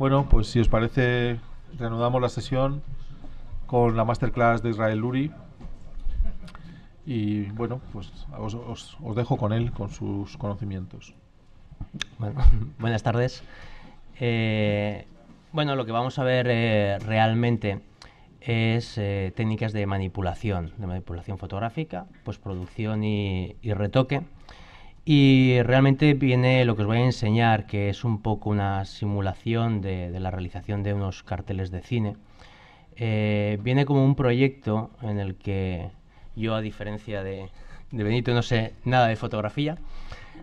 Bueno, pues si os parece, reanudamos la sesión con la masterclass de Israel Luri. Y bueno, pues os, dejo con él, con sus conocimientos. buenas tardes. Eh, bueno, lo que vamos a ver eh, realmente es eh, técnicas de manipulación, de manipulación fotográfica, postproducción producción y retoque. Y realmente viene lo que os voy a enseñar, que es un poco una simulación de, la realización de unos carteles de cine. Eh, viene como un proyecto en el que yo, a diferencia de, Benito, no sé nada de fotografía.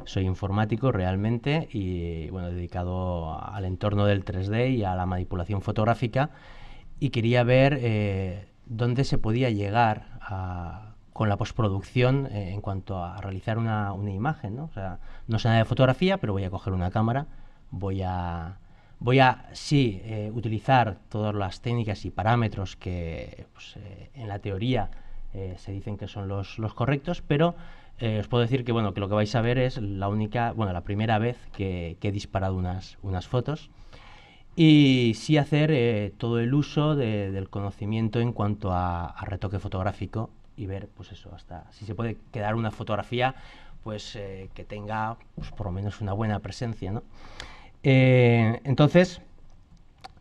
Soy informático realmente y bueno, dedicado al entorno del 3D y a la manipulación fotográfica. Y quería ver eh, dónde se podía llegar a con la postproducción eh, en cuanto a realizar una, imagen. ¿no? O sea, no sé nada de fotografía, pero voy a coger una cámara, voy a, voy a sí, eh, utilizar todas las técnicas y parámetros que pues, eh, en la teoría se dicen que son los, correctos, pero os puedo decir que, bueno, que lo que vais a ver es la única, bueno, la primera vez que, he disparado unas, unas fotos y sí hacer todo el uso del conocimiento en cuanto a, retoque fotográfico y ver, pues eso, hasta si se puede quedar una fotografía, pues eh, que tenga pues, por lo menos una buena presencia, eh, entonces,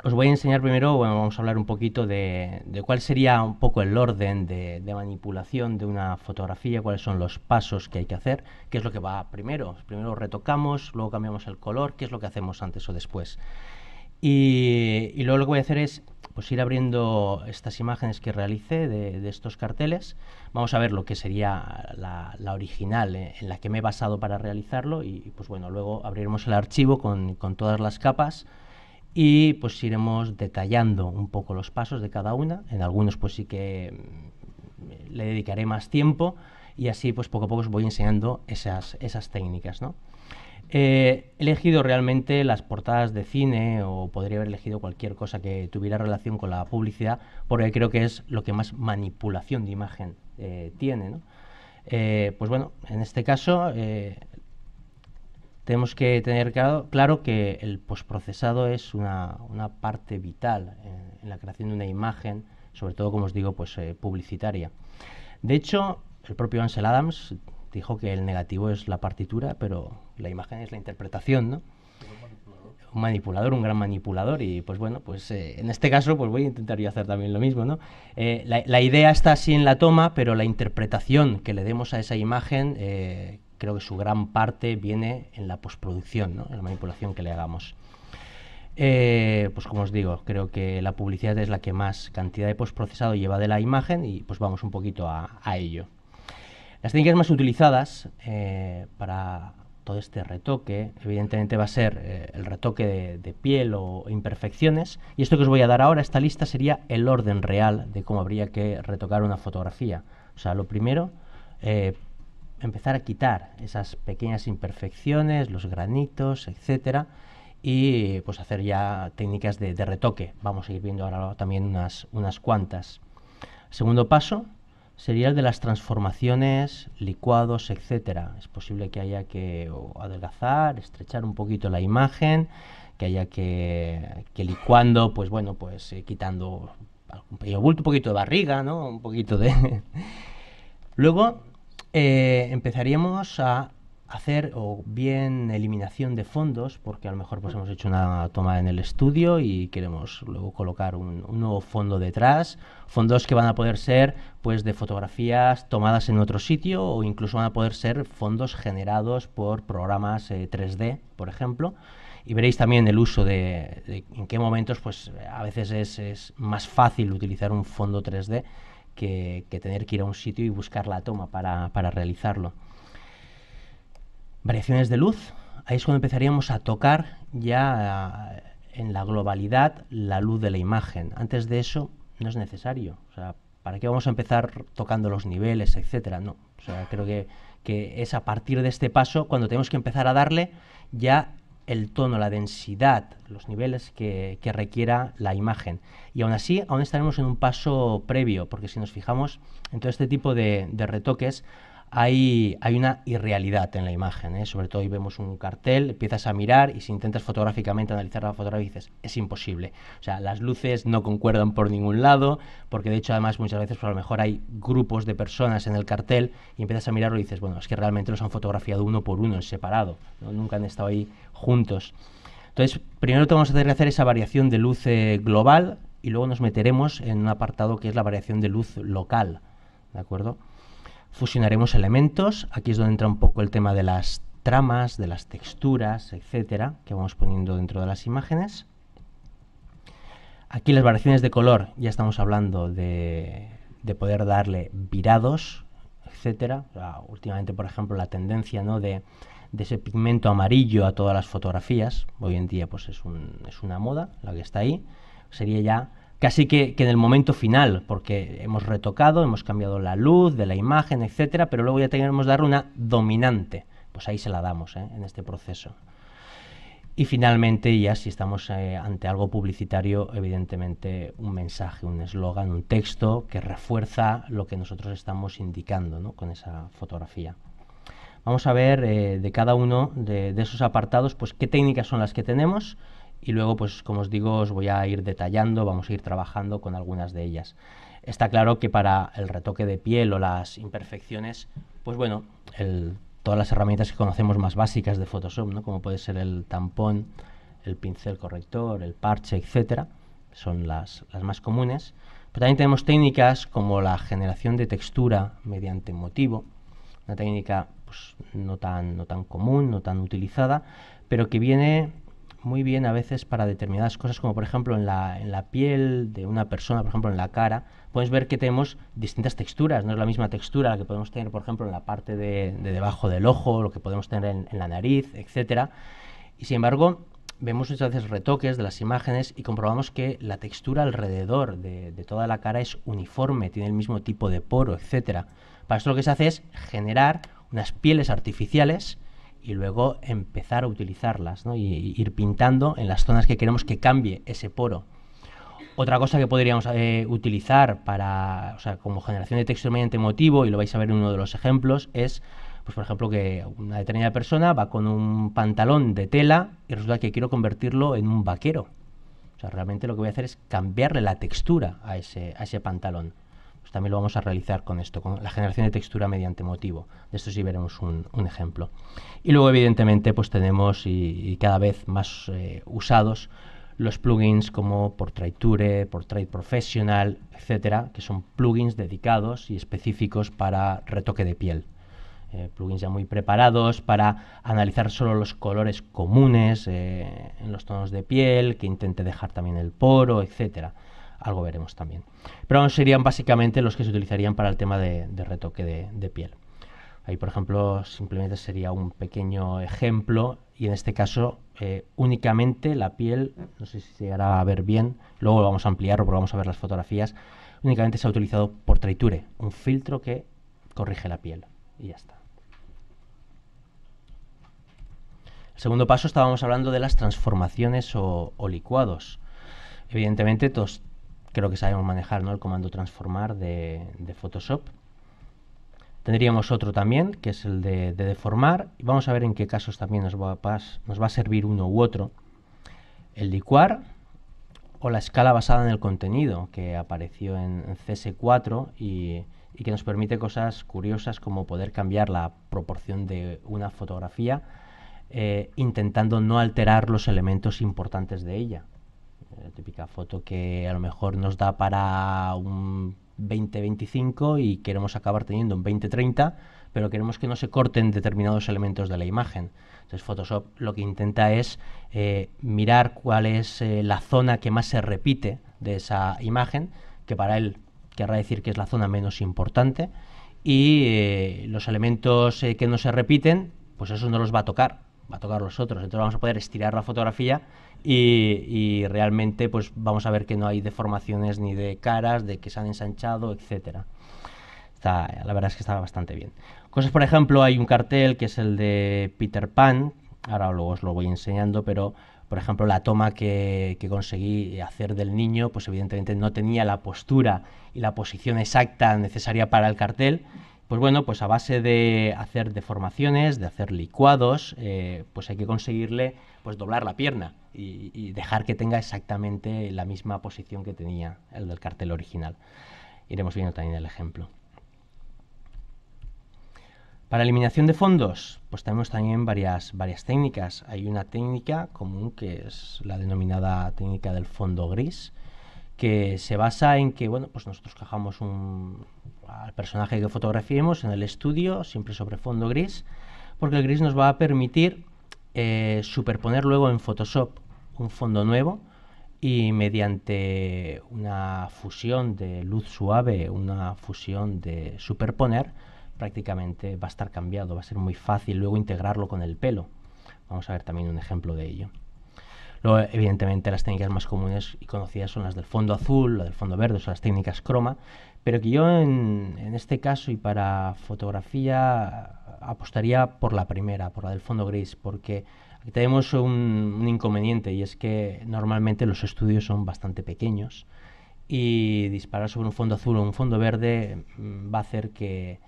os voy a enseñar primero, bueno, vamos a hablar un poquito de, cuál sería un poco el orden de, manipulación de una fotografía, cuáles son los pasos que hay que hacer, qué es lo que va primero. Primero retocamos, luego cambiamos el color, qué es lo que hacemos antes o después. Y, y luego lo que voy a hacer es pues ir abriendo estas imágenes que realicé de, estos carteles. Vamos a ver lo que sería la, original eh, en la que me he basado para realizarlo y pues bueno, luego abriremos el archivo con, todas las capas y pues iremos detallando un poco los pasos de cada una. En algunos pues sí que mm, le dedicaré más tiempo y así pues poco a poco os voy enseñando esas, esas técnicas, ¿no? Eh, he elegido realmente las portadas de cine o podría haber elegido cualquier cosa que tuviera relación con la publicidad porque creo que es lo que más manipulación de imagen eh, tiene. ¿no? Eh, pues bueno, en este caso tenemos que tener claro, que el postprocesado es una, una parte vital en, en, la creación de una imagen, sobre todo, como os digo, pues publicitaria. De hecho, el propio Ansel Adams dijo que el negativo es la partitura, pero la imagen es la interpretación, ¿no? Un manipulador, un gran manipulador y pues bueno, pues eh, en este caso pues voy a intentar yo hacer también lo mismo, eh, la, idea está así en la toma, pero la interpretación que le demos a esa imagen eh, creo que su gran parte viene en la postproducción, ¿no? En la manipulación que le hagamos. pues como os digo, creo que la publicidad es la que más cantidad de postprocesado lleva de la imagen y pues vamos un poquito a ello. Las técnicas más utilizadas eh, para todo este retoque, evidentemente va a ser eh, el retoque de, piel o imperfecciones. Y esto que os voy a dar ahora, esta lista, sería el orden real de cómo habría que retocar una fotografía. O sea, lo primero, eh, empezar a quitar esas pequeñas imperfecciones, los granitos, etcétera, y pues hacer ya técnicas de, de retoque. Vamos a ir viendo ahora también unas, unas cuantas. Segundo paso, sería el de las transformaciones, licuados, etcétera. Es posible que haya que adelgazar, estrechar un poquito la imagen, que haya que, que licuando, pues bueno, pues eh, quitando un poquito de barriga, ¿no? Un poquito de... Luego eh, empezaríamos a hacer o bien eliminación de fondos, porque a lo mejor pues hemos hecho una toma en el estudio y queremos luego colocar un, nuevo fondo detrás, fondos que van a poder ser pues de fotografías tomadas en otro sitio o incluso van a poder ser fondos generados por programas 3D, eh, por ejemplo. Y veréis también el uso de, en qué momentos pues a veces es, más fácil utilizar un fondo 3D que, tener que ir a un sitio y buscar la toma para realizarlo variaciones de luz, ahí es cuando empezaríamos a tocar ya eh, en la globalidad la luz de la imagen. Antes de eso no es necesario. O sea, ¿para qué vamos a empezar tocando los niveles, etcétera? No. creo que, es a partir de este paso cuando tenemos que empezar a darle ya el tono, la densidad, los niveles que, requiera la imagen. Y aún así, aún estaremos en un paso previo, porque si nos fijamos en todo este tipo de retoques, hay, una irrealidad en la imagen. ¿eh? Sobre todo hoy vemos un cartel, empiezas a mirar y si intentas fotográficamente analizar la fotografía dices, es imposible. O sea, las luces no concuerdan por ningún lado, porque de hecho además muchas veces pues, a lo mejor hay grupos de personas en el cartel y empiezas a mirarlo y dices, bueno, es que realmente los han fotografiado uno por uno, en separado, nunca han estado ahí juntos. Entonces, primero tenemos vamos a hacer hacer esa variación de luz global y luego nos meteremos en un apartado que es la variación de luz local, ¿de acuerdo? fusionaremos elementos. Aquí es donde entra un poco el tema de las tramas, de las texturas, etcétera, que vamos poniendo dentro de las imágenes. Aquí las variaciones de color, ya estamos hablando de, de poder darle virados, etcétera. últimamente, por ejemplo, la tendencia ¿no? de, ese pigmento amarillo a todas las fotografías, hoy en día pues es, es una moda la que está ahí, sería ya casi que, en el momento final, porque hemos retocado, hemos cambiado la luz de la imagen, etcétera, pero luego ya tenemos que dar una dominante. Pues ahí se la damos ¿eh? en este proceso. Y finalmente, ya si estamos eh, ante algo publicitario, evidentemente un mensaje, un eslogan, un texto que refuerza lo que nosotros estamos indicando con esa fotografía. Vamos a ver eh, de cada uno de, de esos apartados, pues qué técnicas son las que tenemos y luego, pues como os digo, os voy a ir detallando, vamos a ir trabajando con algunas de ellas. Está claro que para el retoque de piel o las imperfecciones, pues bueno, todas las herramientas que conocemos más básicas de Photoshop, ¿no? como puede ser el tampón, el pincel corrector, el parche, etcétera, son las, más comunes. Pero también tenemos técnicas como la generación de textura mediante motivo, una técnica pues, no, tan, no tan común, no tan utilizada, pero que viene muy bien a veces para determinadas cosas, como por ejemplo en la, piel de una persona, por ejemplo en la cara, puedes ver que tenemos distintas texturas, no es la misma textura la que podemos tener, por ejemplo, en la parte de, debajo del ojo, lo que podemos tener en, la nariz, etc. Y sin embargo, vemos muchas veces retoques de las imágenes y comprobamos que la textura alrededor de, de, toda la cara es uniforme, tiene el mismo tipo de poro, etc. Para esto lo que se hace es generar unas pieles artificiales y luego empezar a utilizarlas y, ir pintando en las zonas que queremos que cambie ese poro. Otra cosa que podríamos eh, utilizar para, como generación de texto mediante motivo, y lo vais a ver en uno de los ejemplos, es, pues por ejemplo, que una determinada persona va con un pantalón de tela y resulta que quiero convertirlo en un vaquero. realmente lo que voy a hacer es cambiarle la textura a ese, a ese pantalón. Pues también lo vamos a realizar con esto, con la generación de textura mediante motivo. De esto sí veremos un, ejemplo. Y luego, evidentemente, pues tenemos y, cada vez más eh, usados los plugins como Portraiture, Portrait Professional, etcétera, que son plugins dedicados y específicos para retoque de piel. Eh, plugins ya muy preparados para analizar solo los colores comunes eh, en los tonos de piel, que intente dejar también el poro, etcétera algo veremos también. Pero serían básicamente los que se utilizarían para el tema de, retoque de, piel. Ahí, por ejemplo, simplemente sería un pequeño ejemplo y en este caso eh, únicamente la piel, no sé si se llegará a ver bien, luego vamos a ampliar o vamos a ver las fotografías, únicamente se ha utilizado por traiture, un filtro que corrige la piel y ya está. El segundo paso estábamos hablando de las transformaciones o, licuados. Evidentemente, creo que sabemos manejar el comando transformar de, Photoshop. Tendríamos otro también, que es el de, deformar. Y vamos a ver en qué casos también nos va, a, nos va a servir uno u otro. El licuar o la escala basada en el contenido, que apareció en, CS4 y, que nos permite cosas curiosas como poder cambiar la proporción de una fotografía eh, intentando no alterar los elementos importantes de ella. La típica foto que a lo mejor nos da para un 20-25 y queremos acabar teniendo un 20-30, pero queremos que no se corten determinados elementos de la imagen. Entonces Photoshop lo que intenta es eh, mirar cuál es eh, la zona que más se repite de esa imagen, que para él querrá decir que es la zona menos importante, y eh, los elementos que no se repiten, pues eso no los va a tocar, va a tocar los otros. Entonces vamos a poder estirar la fotografía y, realmente pues vamos a ver que no hay deformaciones ni de caras, de que se han ensanchado, etc. la verdad es que está bastante bien. Cosas, por ejemplo, hay un cartel que es el de Peter Pan, ahora luego os lo voy enseñando, pero por ejemplo la toma que, conseguí hacer del niño, pues evidentemente no tenía la postura y la posición exacta necesaria para el cartel, pues bueno, pues a base de hacer deformaciones, de hacer licuados, eh, pues hay que conseguirle pues doblar la pierna y, dejar que tenga exactamente la misma posición que tenía el del cartel original. Iremos viendo también el ejemplo. Para eliminación de fondos, pues tenemos también varias, varias técnicas. Hay una técnica común que es la denominada técnica del fondo gris, que se basa en que, bueno, pues nosotros cajamos un, al personaje que fotografiemos en el estudio, siempre sobre fondo gris, porque el gris nos va a permitir eh, superponer luego en Photoshop un fondo nuevo y mediante una fusión de luz suave, una fusión de superponer, prácticamente va a estar cambiado, va a ser muy fácil luego integrarlo con el pelo. Vamos a ver también un ejemplo de ello. Luego, evidentemente, las técnicas más comunes y conocidas son las del fondo azul, las del fondo verde, son las técnicas croma, pero que yo en, este caso y para fotografía apostaría por la primera, por la del fondo gris, porque aquí tenemos un, inconveniente y es que normalmente los estudios son bastante pequeños y disparar sobre un fondo azul o un fondo verde mm, va a hacer que,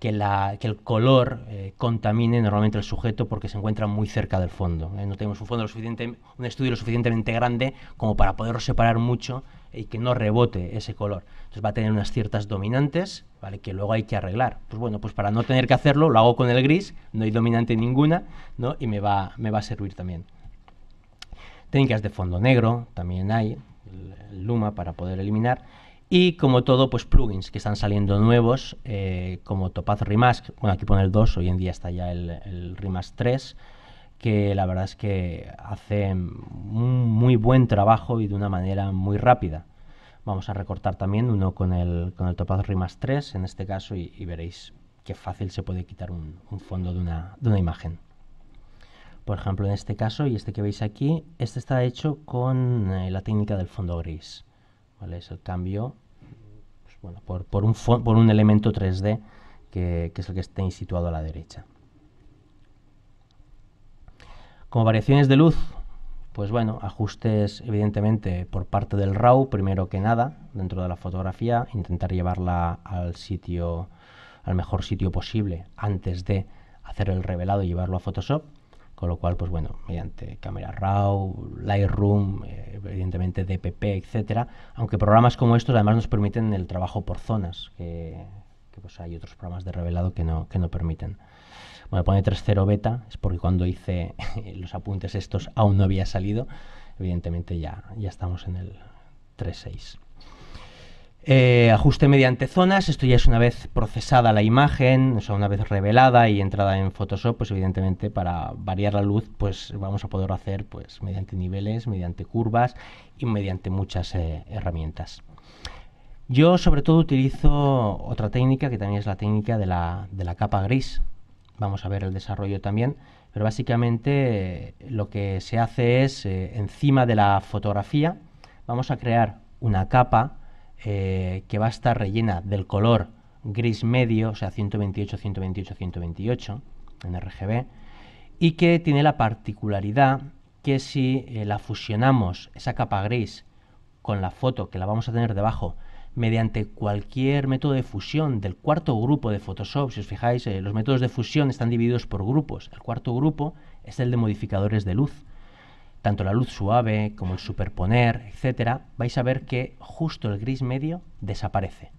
el color eh, contamine normalmente el sujeto porque se encuentra muy cerca del fondo. ¿eh? no tenemos un fondo lo suficiente, un estudio lo suficientemente grande como para poderlo separar mucho y que no rebote ese color. Entonces va a tener unas ciertas dominantes, ¿vale? Que luego hay que arreglar. Pues bueno, pues para no tener que hacerlo, lo hago con el gris, no hay dominante ninguna, ¿no? Y me va, me va a servir también. Técnicas de fondo negro, también hay, Luma para poder eliminar. Y como todo, pues plugins que están saliendo nuevos, eh, como Topaz Remask, bueno aquí pone el 2, hoy en día está ya el, el Remask 3, que la verdad es que hace un muy buen trabajo y de una manera muy rápida. Vamos a recortar también uno con el, con el Topaz Rimas 3 en este caso y, veréis qué fácil se puede quitar un, fondo de una, imagen. Por ejemplo, en este caso y este que veis aquí, este está hecho con eh, la técnica del fondo gris. Es el cambio pues, por, un por un elemento 3D que, es el que está situado a la derecha. Como variaciones de luz, pues bueno, ajustes evidentemente por parte del RAW, primero que nada, dentro de la fotografía, intentar llevarla al sitio, al mejor sitio posible antes de hacer el revelado y llevarlo a Photoshop. Con lo cual, pues bueno, mediante cámara RAW, Lightroom, eh, evidentemente DPP, etcétera. Aunque programas como estos además nos permiten el trabajo por zonas, que, pues hay otros programas de revelado que no, que no permiten. Cuando pone 3.0 beta es porque cuando hice los apuntes estos aún no había salido. Evidentemente ya, ya estamos en el 3.6. Eh, ajuste mediante zonas, esto ya es una vez procesada la imagen, una vez revelada y entrada en Photoshop, pues evidentemente para variar la luz, pues vamos a poder hacer pues mediante niveles, mediante curvas y mediante muchas eh, herramientas. Yo sobre todo utilizo otra técnica que también es la técnica de la, de la capa gris, Vamos a ver el desarrollo también. Pero básicamente eh, lo que se hace es, eh, encima de la fotografía, vamos a crear una capa eh, que va a estar rellena del color gris medio, o sea, 128, 128, 128 en RGB, y que tiene la particularidad que si la fusionamos, esa capa gris, con la foto que la vamos a tener debajo mediante cualquier método de fusión del cuarto grupo de Photoshop. Si os fijáis, eh, los métodos de fusión están divididos por grupos. El cuarto grupo es el de modificadores de luz. Tanto la luz suave como el superponer, etcétera, vais a ver que justo el gris medio desaparece.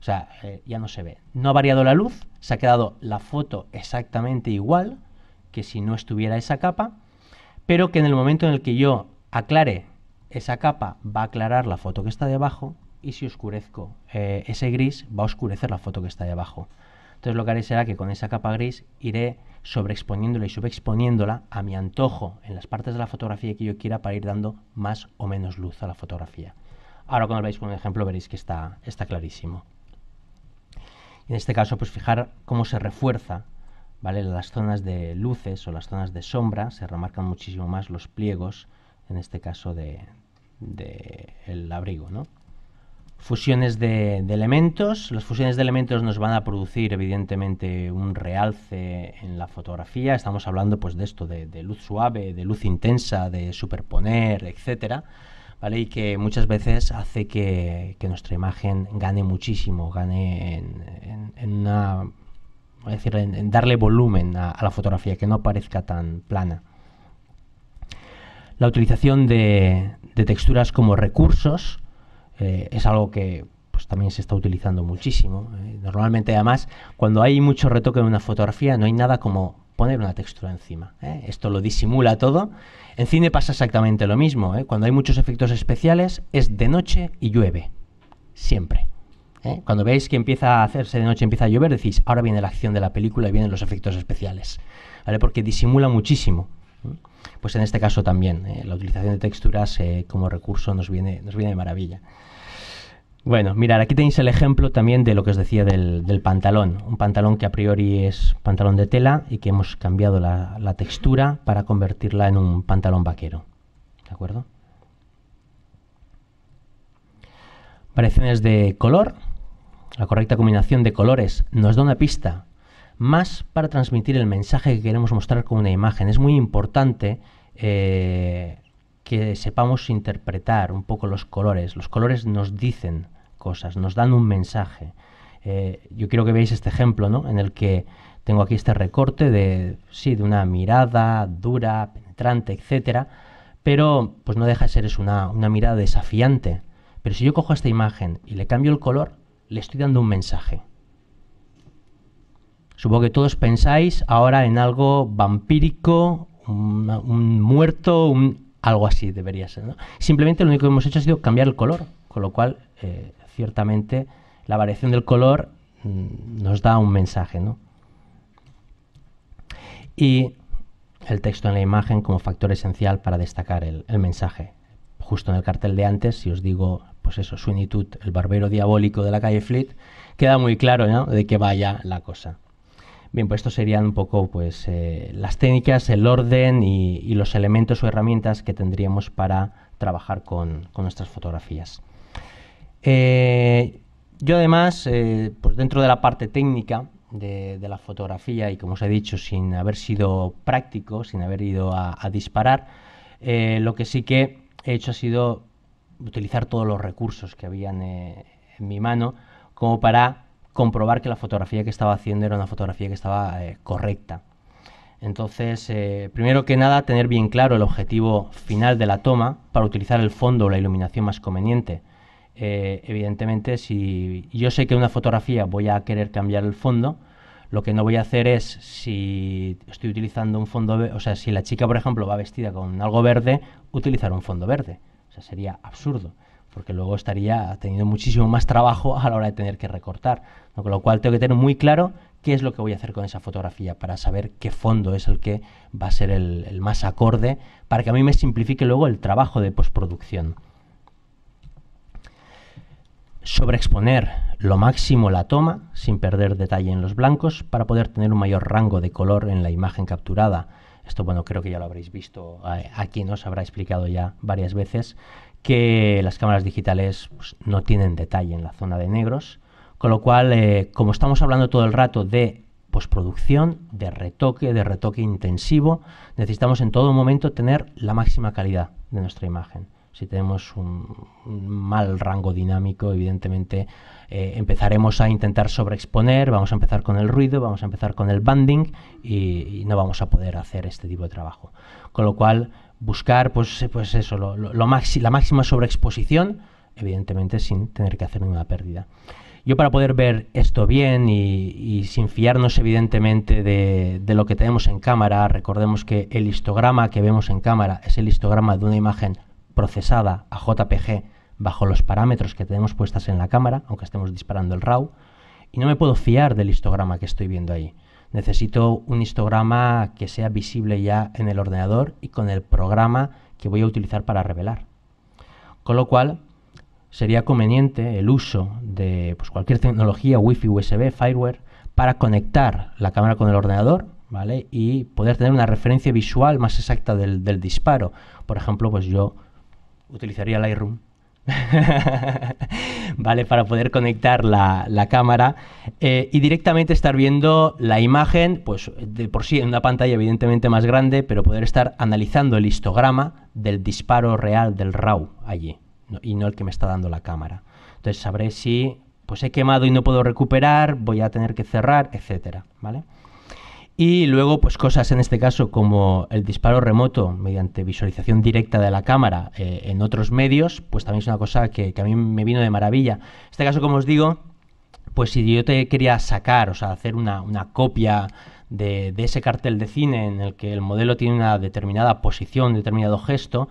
O sea, eh, ya no se ve. No ha variado la luz, se ha quedado la foto exactamente igual que si no estuviera esa capa, pero que en el momento en el que yo aclare esa capa va a aclarar la foto que está debajo y si oscurezco eh, ese gris va a oscurecer la foto que está ahí abajo. Entonces lo que haré será que con esa capa gris iré sobreexponiéndola y subexponiéndola a mi antojo en las partes de la fotografía que yo quiera para ir dando más o menos luz a la fotografía. Ahora cuando lo veáis con un ejemplo veréis que está, está clarísimo. en este caso pues fijar cómo se refuerza ¿vale? las zonas de luces o las zonas de sombra, se remarcan muchísimo más los pliegos en este caso del de el abrigo. ¿no? Fusiones de, elementos. Las fusiones de elementos nos van a producir, evidentemente, un realce en la fotografía. Estamos hablando pues, de esto, de, luz suave, de luz intensa, de superponer, etcétera. ¿vale? Y que muchas veces hace que, nuestra imagen gane muchísimo, gane en, en, darle volumen a, la fotografía, que no parezca tan plana. La utilización de, de texturas como recursos eh, es algo que pues, también se está utilizando muchísimo. Eh. Normalmente, además, cuando hay mucho retoque en una fotografía, no hay nada como poner una textura encima. Eh. Esto lo disimula todo. En cine pasa exactamente lo mismo. Cuando hay muchos efectos especiales, es de noche y llueve. Siempre. Cuando veis que empieza a hacerse de noche, empieza a llover, decís, ahora viene la acción de la película y vienen los efectos especiales. ¿Vale? Porque disimula muchísimo. Pues en este caso también, eh, la utilización de texturas eh, como recurso nos viene, nos viene de maravilla. Bueno, mirad, aquí tenéis el ejemplo también de lo que os decía del, pantalón. Un pantalón que a priori es pantalón de tela y que hemos cambiado la, la textura para convertirla en un pantalón vaquero. ¿De acuerdo? Variaciones de color. La correcta combinación de colores nos da una pista más para transmitir el mensaje que queremos mostrar con una imagen. Es muy importante eh, que sepamos interpretar un poco los colores. Los colores nos dicen cosas, nos dan un mensaje. Eh, yo quiero que veáis este ejemplo, ¿no? En el que tengo aquí este recorte de, sí, de una mirada dura, penetrante, etcétera, pero pues no deja de ser una mirada desafiante. Pero si yo cojo esta imagen y le cambio el color, le estoy dando un mensaje. Supongo que todos pensáis ahora en algo vampírico, un, muerto, algo así debería ser. Simplemente lo único que hemos hecho ha sido cambiar el color, con lo cual eh, ciertamente la variación del color mm, nos da un mensaje. ¿no? Y el texto en la imagen como factor esencial para destacar el, mensaje. Justo en el cartel de antes, si os digo pues eso, Suinitud, el barbero diabólico de la calle Fleet, queda muy claro de qué vaya la cosa. Bien, pues esto serían un poco pues, eh, las técnicas, el orden y, los elementos o herramientas que tendríamos para trabajar con, nuestras fotografías. Eh, yo además, eh, pues dentro de la parte técnica de, la fotografía y como os he dicho, sin haber sido práctico, sin haber ido a, a disparar, lo que sí que he hecho ha sido utilizar todos los recursos que habían en mi mano como para comprobar que la fotografía que estaba haciendo era una fotografía que estaba eh, correcta. Entonces, eh, primero que nada, tener bien claro el objetivo final de la toma para utilizar el fondo o la iluminación más conveniente. Eh, evidentemente, si yo sé que una fotografía voy a querer cambiar el fondo, lo que no voy a hacer es si estoy utilizando un fondo, o sea, si la chica, por ejemplo, va vestida con algo verde, utilizar un fondo verde. O sea, sería absurdo porque luego estaría teniendo muchísimo más trabajo a la hora de tener que recortar. Con lo cual tengo que tener muy claro qué es lo que voy a hacer con esa fotografía para saber qué fondo es el que va a ser el, más acorde para que a mí me simplifique luego el trabajo de postproducción. Sobreexponer lo máximo la toma sin perder detalle en los blancos para poder tener un mayor rango de color en la imagen capturada. Esto, bueno, creo que ya lo habréis visto eh, aquí, nos habrá explicado ya varias veces que las cámaras digitales pues, no tienen detalle en la zona de negros, con lo cual, eh, como estamos hablando todo el rato de postproducción, de retoque, de retoque intensivo, necesitamos en todo momento tener la máxima calidad de nuestra imagen. Si tenemos un, mal rango dinámico, evidentemente eh, empezaremos a intentar sobreexponer, vamos a empezar con el ruido, vamos a empezar con el banding y no vamos a poder hacer este tipo de trabajo. Con lo cual, buscar pues, pues eso, lo, la máxima sobreexposición, evidentemente sin tener que hacer ninguna pérdida. Yo para poder ver esto bien y, sin fiarnos evidentemente de, de, lo que tenemos en cámara, recordemos que el histograma que vemos en cámara es el histograma de una imagen procesada a JPG bajo los parámetros que tenemos puestas en la cámara, aunque estemos disparando el RAW, y no me puedo fiar del histograma que estoy viendo ahí necesito un histograma que sea visible ya en el ordenador y con el programa que voy a utilizar para revelar. Con lo cual, sería conveniente el uso de pues, cualquier tecnología Wi-Fi, USB, Fireware para conectar la cámara con el ordenador ¿vale? y poder tener una referencia visual más exacta del, disparo. Por ejemplo, pues yo utilizaría Lightroom vale, para poder conectar la, cámara eh, y directamente estar viendo la imagen, pues de por sí en una pantalla evidentemente más grande, pero poder estar analizando el histograma del disparo real del RAW allí y no el que me está dando la cámara. Entonces sabré si pues he quemado y no puedo recuperar, voy a tener que cerrar, etcétera, ¿vale? Y luego, pues cosas en este caso como el disparo remoto mediante visualización directa de la cámara eh, en otros medios, pues también es una cosa que, a mí me vino de maravilla. En este caso, como os digo, pues si yo te quería sacar, o sea, hacer una, copia de, ese cartel de cine en el que el modelo tiene una determinada posición, determinado gesto,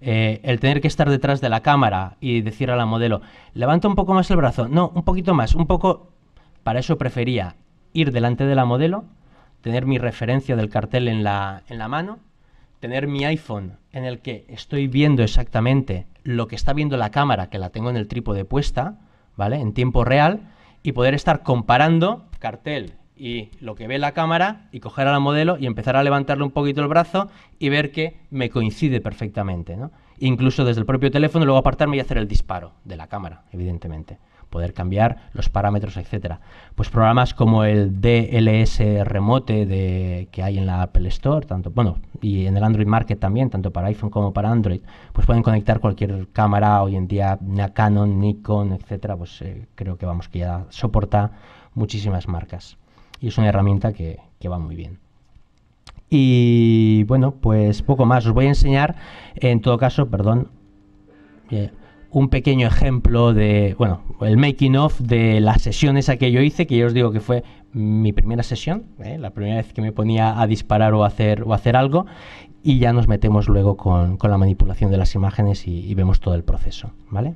eh, el tener que estar detrás de la cámara y decir a la modelo, levanta un poco más el brazo, no, un poquito más, un poco, para eso prefería ir delante de la modelo tener mi referencia del cartel en la, mano, tener mi iPhone en el que estoy viendo exactamente lo que está viendo la cámara, que la tengo en el trípode puesta, ¿vale? En tiempo real, y poder estar comparando cartel y lo que ve la cámara y coger a la modelo y empezar a levantarle un poquito el brazo y ver que me coincide perfectamente, ¿no? Incluso desde el propio teléfono luego apartarme y hacer el disparo de la cámara, evidentemente poder cambiar los parámetros, etcétera. Pues programas como el DLS Remote de, que hay en la Apple Store, tanto, bueno, y en el Android Market también, tanto para iPhone como para Android, pues pueden conectar cualquier cámara hoy en día, una Canon, Nikon, etcétera, pues eh, creo que vamos, que ya soporta muchísimas marcas. Y es una herramienta que, que va muy bien. Y bueno, pues poco más. Os voy a enseñar, en todo caso, perdón. Eh, un pequeño ejemplo de, bueno, el making of de la sesión esa que yo hice, que yo os digo que fue mi primera sesión, ¿eh? la primera vez que me ponía a disparar o hacer, o hacer algo, y ya nos metemos luego con, la manipulación de las imágenes y vemos todo el proceso, ¿vale?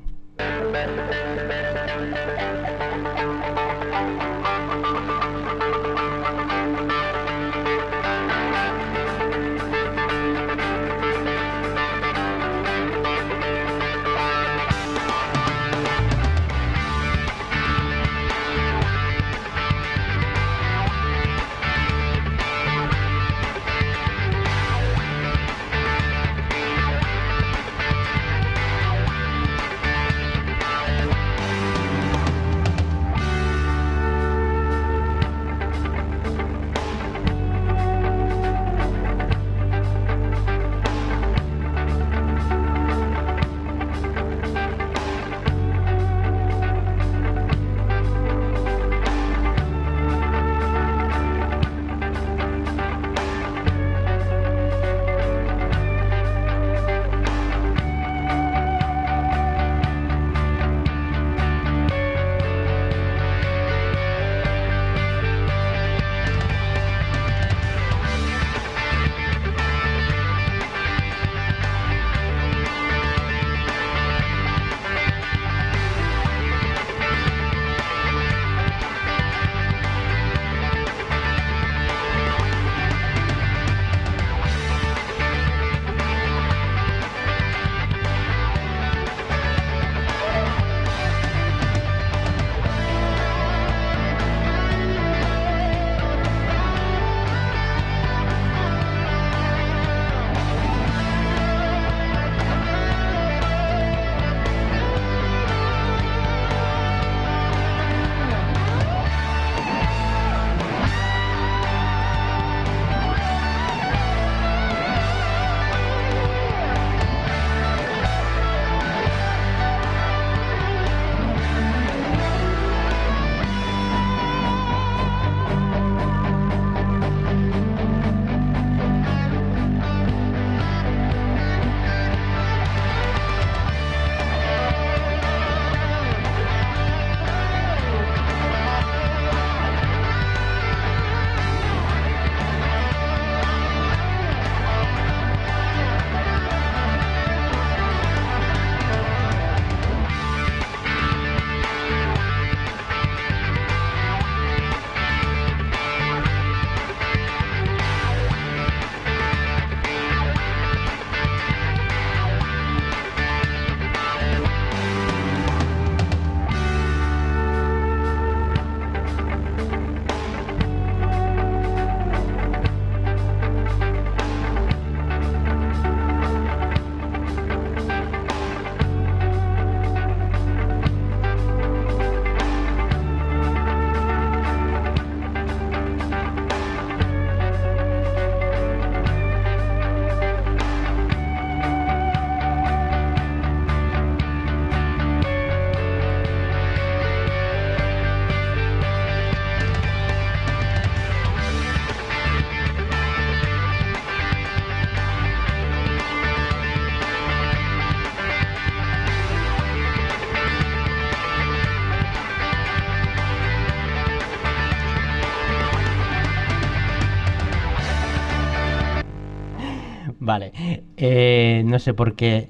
Eh, no sé por qué.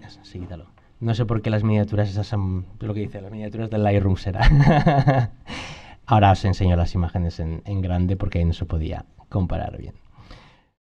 No sé por qué las miniaturas esas son lo que dice, las miniaturas del Lightroom será. Ahora os enseño las imágenes en, en grande porque ahí no se podía comparar bien.